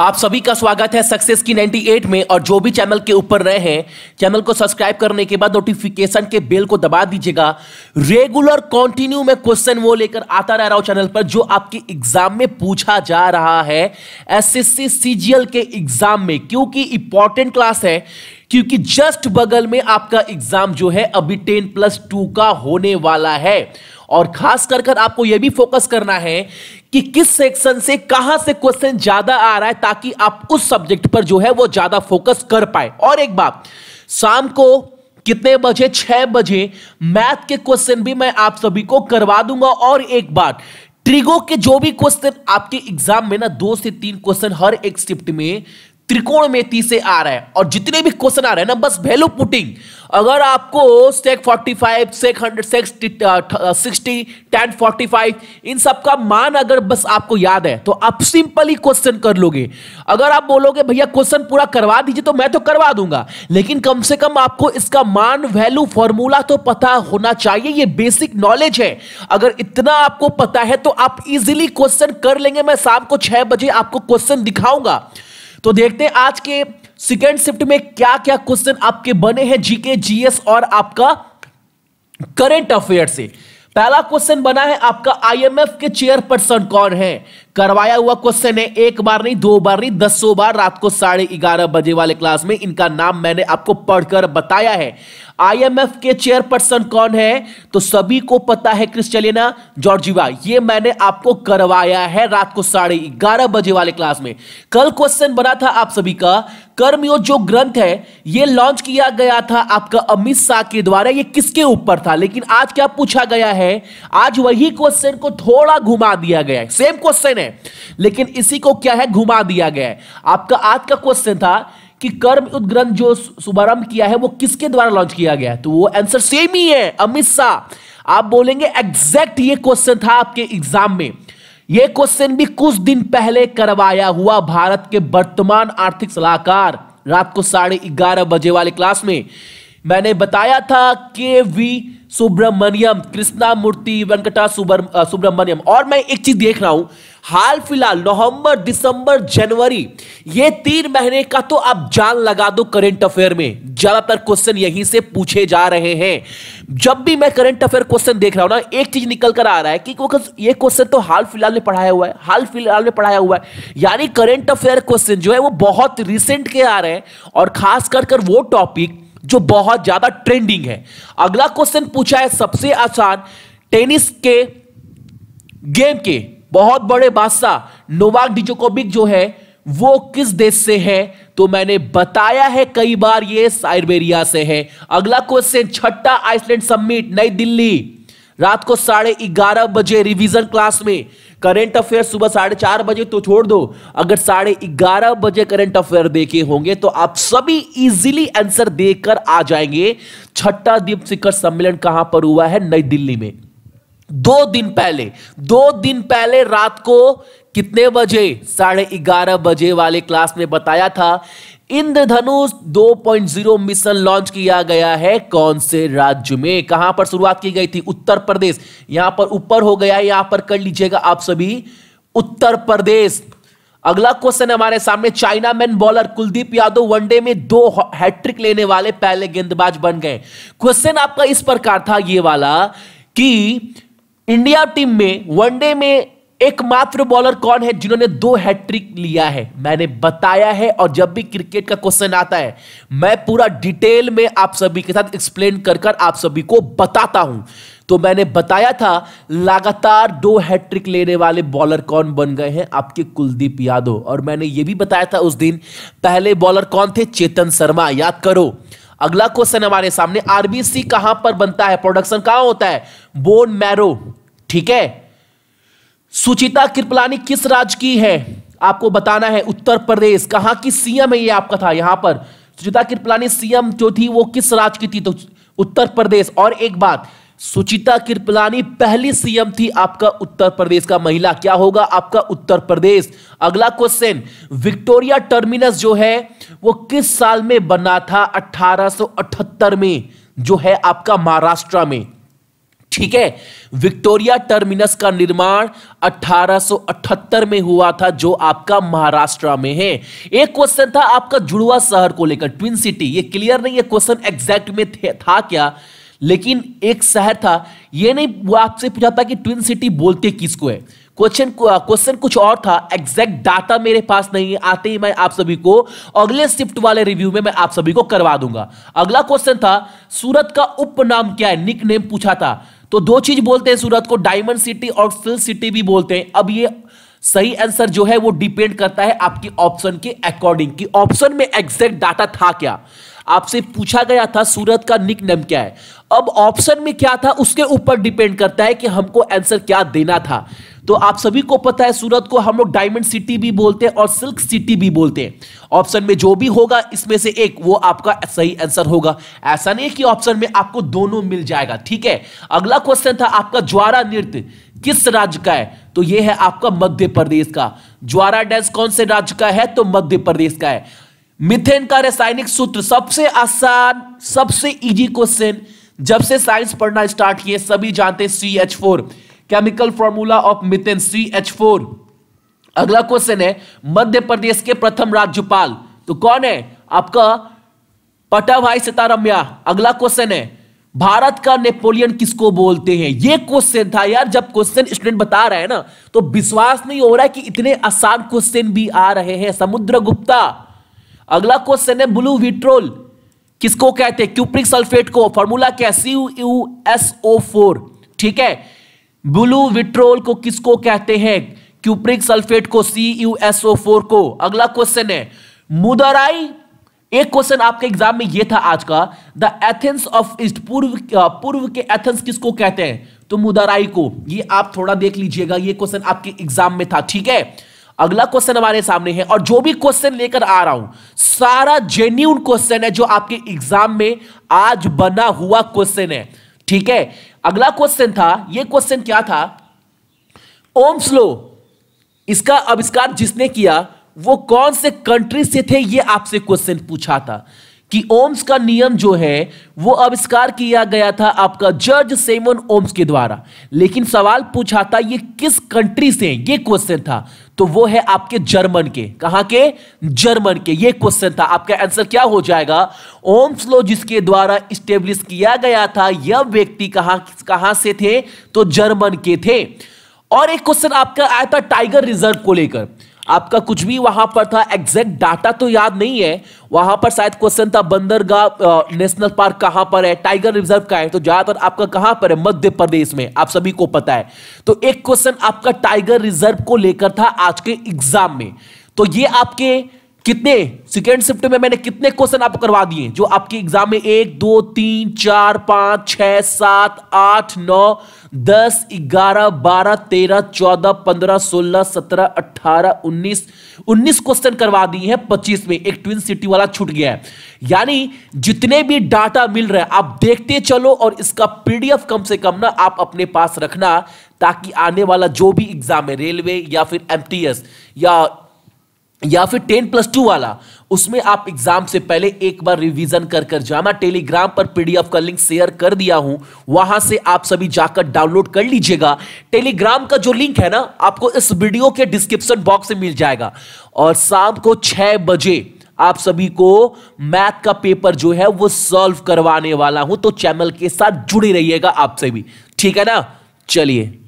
आप सभी का स्वागत है सक्सेस की 98 में और जो भी चैनल के ऊपर रहे हैं चैनल को सब्सक्राइब करने के बाद नोटिफिकेशन के बेल को दबा दीजिएगा रेगुलर कंटिन्यू में क्वेश्चन वो लेकर आता रह रहा हूं चैनल पर जो आपके एग्जाम में पूछा जा रहा है एसएससी सीजीएल के एग्जाम में क्योंकि इंपॉर्टेंट क्लास है क्योंकि जस्ट बगल में आपका एग्जाम जो है अभी टेन प्लस टू का होने वाला है और खास कर कर आपको यह भी फोकस करना है कि किस सेक्शन से कहां से क्वेश्चन ज्यादा आ रहा है ताकि आप उस सब्जेक्ट पर जो है वो ज्यादा फोकस कर पाए और एक बात शाम को कितने बजे छह बजे मैथ के क्वेश्चन भी मैं आप सभी को करवा दूंगा और एक बात ट्रिगो के जो भी क्वेश्चन आपके एग्जाम में ना दो से तीन क्वेश्चन हर एक शिफ्ट में त्रिकोण से आ रहा है और जितने भी क्वेश्चन आ रहे हैं ना बस वैल्यू पुटिंग अगर आपको सेक 45 सेक 100 सेक 60 टेन 45 इन सब का मान अगर बस आपको याद है तो आप सिंपली क्वेश्चन कर लोगे अगर आप बोलोगे भैया क्वेश्चन पूरा करवा दीजिए तो मैं तो करवा दूंगा लेकिन कम से कम आपको इसका मान वैल्यू फॉर्मूला तो पता होना चाहिए ये बेसिक नॉलेज है अगर इतना आपको पता है तो आप इजिली क्वेश्चन कर लेंगे मैं शाम को छह बजे आपको क्वेश्चन दिखाऊंगा तो देखते हैं आज के सेकेंड शिफ्ट में क्या क्या क्वेश्चन आपके बने हैं जीके जीएस और आपका करंट अफेयर से पहला क्वेश्चन बना है आपका आईएमएफ के चेयरपर्सन कौन है करवाया हुआ क्वेश्चन है एक बार नहीं दो बार नहीं दसों बार रात को साढ़े ग्यारह बजे वाले क्लास में इनका नाम मैंने आपको पढ़कर बताया है आईएमएफ के चेयरपर्सन कौन है तो सभी को पता है क्रिस्टलिना जॉर्जिवा ये मैंने आपको करवाया है रात को साढ़े ग्यारह बजे वाले क्लास में कल क्वेश्चन बना था आप सभी का कर्मयोग जो ग्रंथ है ये लॉन्च किया गया था आपका अमित शाह के द्वारा ये किसके ऊपर था लेकिन आज क्या पूछा गया है आज वही क्वेश्चन को थोड़ा घुमा दिया गया है सेम क्वेश्चन है में लेकिन इसी को क्या है घुमा दिया गया है आपका आज का क्वेश्चन था कि कर्म उद्ग्रंथ जो शुभारंभ किया है वो किसके द्वारा लॉन्च किया गया तो वो आंसर सेम ही है अमित शाह आप बोलेंगे एग्जैक्ट ये क्वेश्चन था आपके एग्जाम में ये क्वेश्चन भी कुछ दिन पहले करवाया हुआ भारत के वर्तमान आर्थिक सलाहकार रात को साढ़े ग्यारह बजे वाले क्लास में मैंने बताया था के वी सुब्रमण्यम कृष्णा मूर्ति वेंकटा सुब्रमण्यम और मैं एक चीज देख रहा हूं हाल फिलहाल नवंबर दिसंबर जनवरी ये तीन महीने का तो आप जान लगा दो करंट अफेयर में ज्यादातर क्वेश्चन यहीं से पूछे जा रहे हैं जब भी मैं करंट अफेयर क्वेश्चन देख रहा हूं ना एक चीज निकल कर आ रहा है कि ये क्वेश्चन तो हाल फिलहाल में पढ़ाया हुआ है हाल फिलहाल में पढ़ाया हुआ है यानी करंट अफेयर क्वेश्चन जो है वो बहुत रिसेंट के आ रहे हैं और खास कर, कर वो टॉपिक जो बहुत ज्यादा ट्रेंडिंग है अगला क्वेश्चन पूछा है सबसे आसान टेनिस के गेम के बहुत बड़े बादशाह नोवाक डिजोकोबिक जो है वो किस देश से है तो मैंने बताया है कई बार ये साइबेरिया से है अगला क्वेश्चन छठा आइसलैंड समिट नई दिल्ली रात को साढ़े ग्यारह बजे रिवीजन क्लास में करंट अफेयर सुबह साढ़े चार बजे तो छोड़ दो अगर साढ़े ग्यारह बजे करंट अफेयर देखे होंगे तो आप सभी इजीली आंसर देकर आ जाएंगे छठा दीप शिखर सम्मेलन कहां पर हुआ है नई दिल्ली में दो दिन पहले दो दिन पहले रात को कितने बजे साढ़े ग्यारह बजे वाले क्लास में बताया था इंद्रधनुष 2.0 मिशन लॉन्च किया गया है कौन से राज्य में कहां पर शुरुआत की गई थी उत्तर प्रदेश यहां पर ऊपर हो गया है यहां पर कर लीजिएगा आप सभी उत्तर प्रदेश अगला क्वेश्चन हमारे सामने chinaman bowler Kuldeep Yadav one day में दो हैट्रिक लेने वाले पहले गेंदबाज बन गए क्वेश्चन आपका इस प्रकार था ये वाला कि इंडिया टीम में वनडे में एकमात्र बॉलर कौन है जिन्होंने दो हैट्रिक लिया है मैंने बताया है और जब भी क्रिकेट का क्वेश्चन आता है मैं पूरा डिटेल में आप सभी के साथ एक्सप्लेन कर कर आप सभी को बताता हूं तो मैंने बताया था लगातार दो हैट्रिक लेने वाले बॉलर कौन बन गए हैं आपके कुलदीप यादव और मैंने यह भी बताया था उस दिन पहले बॉलर कौन थे चेतन शर्मा याद करो अगला क्वेश्चन हमारे सामने आरबीसी कहां पर बनता है प्रोडक्शन कहां होता है बोन मैरो ठीक है सुचिता कृपलानी किस राज्य की है आपको बताना है उत्तर प्रदेश कहाँ की सीएम है ये आपका था यहाँ पर सुचिता कृपलानी सीएम जो थी वो किस राज्य की थी तो उत्तर प्रदेश और एक बात सुचिता कृपलानी पहली सीएम थी आपका उत्तर प्रदेश का महिला क्या होगा आपका उत्तर प्रदेश अगला क्वेश्चन विक्टोरिया टर्मिनस जो है वो किस साल में बना था 1878 में जो है आपका महाराष्ट्र में ठीक है विक्टोरिया टर्मिनस का निर्माण 1878 में हुआ था जो आपका महाराष्ट्र में है एक क्वेश्चन था आपका जुड़वा शहर को लेकर ट्विन सिटी ये क्लियर नहीं है क्वेश्चन एग्जैक्ट में था क्या लेकिन एक शहर था ये नहीं वो आपसे पूछा था कि ट्विन सिटी बोलते किसको है क्वेश्चन क्वेश्चन कुछ और था एग्जैक्ट डाटा मेरे पास नहीं है आते ही मैं आप सभी को अगले शिफ्ट वाले रिव्यू में मैं आप सभी को करवा दूंगा अगला क्वेश्चन था सूरत का उपनाम क्या है निक नेम पूछा था तो दो चीज बोलते हैं सूरत को डायमंड सिटी और फिल सिटी भी बोलते हैं अब ये सही आंसर जो है वो डिपेंड करता है आपकी ऑप्शन के अकॉर्डिंग कि ऑप्शन में एग्जैक्ट डाटा था क्या आपसे पूछा गया था सूरत का निक नेम क्या है अब ऑप्शन में क्या था उसके ऊपर डिपेंड करता है कि हमको आंसर क्या देना था तो आप सभी को पता है सूरत को हम लोग डायमंड सिटी भी बोलते हैं और सिल्क सिटी भी बोलते हैं ऑप्शन में जो भी होगा इसमें से एक वो आपका सही आंसर होगा ऐसा नहीं कि ऑप्शन में आपको दोनों मिल जाएगा ठीक है अगला क्वेश्चन था आपका ज्वारा नृत्य किस राज्य का है तो यह है आपका मध्य प्रदेश का ज्वारा डांस कौन से राज्य का है तो मध्य प्रदेश का है मिथेन का रासायनिक सूत्र सबसे आसान सबसे इजी क्वेश्चन जब से साइंस पढ़ना स्टार्ट किए सभी जानते C H four chemical formula of methane C H four अगला क्वेश्चन है मध्य प्रदेश के प्रथम राज्यपाल तो कौन है आपका पटा भाई सीतारमया अगला क्वेश्चन है भारत का नेपोलियन किसको बोलते हैं ये क्वेश्चन था यार जब क्वेश्चन स्टूडेंट बता रहा है ना तो विश्वास नहीं हो रहा है कि इतने आसान क्वेश्चन भी आ रहे हैं समुद्र गुप्ता अगला क्वेश्चन है ब्लू विट्रोल किसको कहते हैं क्यूप्रिक सल्फेट को फॉर्मूला क्या है C U S O four ठीक है ब्लू विट्रोल को किसको कहते हैं क्यूप्रिक सल्फेट को C U S O four को अगला क्वेश्चन है मुदराई एक क्वेश्चन आपके एग्जाम में यह था आज का द एथेंस ऑफ ईस्ट पूर्व पूर्व के एथेंस किसको कहते हैं तो मुदराई को ये आप थोड़ा देख लीजिएगा ये क्वेश्चन आपके एग्जाम में था ठीक है अगला क्वेश्चन हमारे सामने है और जो भी क्वेश्चन लेकर आ रहा हूं सारा जेन्यून क्वेश्चन है जो आपके एग्जाम में आज बना हुआ क्वेश्चन है ठीक है अगला क्वेश्चन था यह क्वेश्चन क्या था ओम्स लो इसका आविष्कार जिसने किया वो कौन से कंट्री से थे ये आपसे क्वेश्चन पूछा था कि ओम्स का नियम जो है वो आविष्कार किया गया था आपका जर्ज सेमन ओम्स के द्वारा लेकिन सवाल पूछा था ये किस कंट्री से ये क्वेश्चन था तो वो है आपके जर्मन के कहा के जर्मन के ये क्वेश्चन था आपका आंसर क्या हो जाएगा ओम्स लो जिसके द्वारा स्टेब्लिश किया गया था यह व्यक्ति कहां कहां से थे तो जर्मन के थे और एक क्वेश्चन आपका आया था टाइगर रिजर्व को लेकर आपका कुछ भी वहां पर था एग्जैक्ट डाटा तो याद नहीं है वहां पर शायद क्वेश्चन था बंदरगाह नेशनल पार्क कहां पर है टाइगर रिजर्व का है तो ज्यादातर आपका कहां पर है मध्य प्रदेश में आप सभी को पता है तो एक क्वेश्चन आपका टाइगर रिजर्व को लेकर था आज के एग्जाम में तो ये आपके कितने सेकेंड शिफ्ट में मैंने कितने क्वेश्चन आपको करवा दिए जो आपके एग्जाम में एक दो तीन चार पांच छह सात आठ नौ दस ग्यारह बारह तेरह चौदह पंद्रह सोलह सत्रह अठारह उन्नीस उन्नीस क्वेश्चन करवा दिए हैं पच्चीस में एक ट्विन सिटी वाला छूट गया है यानी जितने भी डाटा मिल रहा है आप देखते चलो और इसका पीडीएफ कम से कम ना आप अपने पास रखना ताकि आने वाला जो भी एग्जाम है रेलवे या फिर एमटीएस या या फिर टेन प्लस टू वाला उसमें आप एग्जाम से पहले एक बार रिवीजन कर कर जाना टेलीग्राम पर पीडीएफ का लिंक शेयर कर दिया हूं वहां से आप सभी जाकर डाउनलोड कर लीजिएगा टेलीग्राम का जो लिंक है ना आपको इस वीडियो के डिस्क्रिप्शन बॉक्स में मिल जाएगा और शाम को छह बजे आप सभी को मैथ का पेपर जो है वो सॉल्व करवाने वाला हूं तो चैनल के साथ जुड़े रहिएगा आपसे भी ठीक है ना चलिए